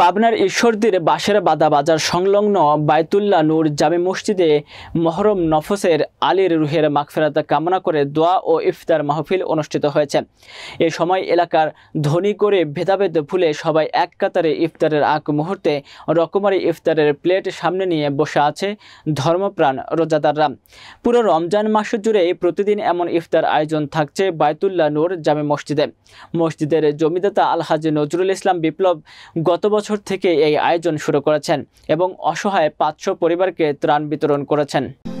পাবনার ঈশ্বরদীর বাঁশের বাদা বাজার সংলগ্ন বায়তুল্লা নূর জামে মসজিদে মহরম নফসের আলীর রুহের মাকফেরাত কামনা করে দোয়া ও ইফতার মাহফিল অনুষ্ঠিত হয়েছে এ সময় এলাকার ধনী করে ভেদাভেদ ভুলে সবাই এক কাতারে ইফতারের আগ মুহূর্তে রকমারি ইফতারের প্লেট সামনে নিয়ে বসে আছে ধর্মপ্রাণ রোজাদাররা পুরো রমজান মাস জুড়ে প্রতিদিন এমন ইফতার আয়োজন থাকছে বায়তুল্লা নূর জামে মসজিদে মসজিদের জমিদাতা আলহাজ নজরুল ইসলাম বিপ্লব গত বছর বছর থেকে এই আয়োজন শুরু করেছেন এবং অসহায় পাঁচশো পরিবারকে ত্রাণ বিতরণ করেছেন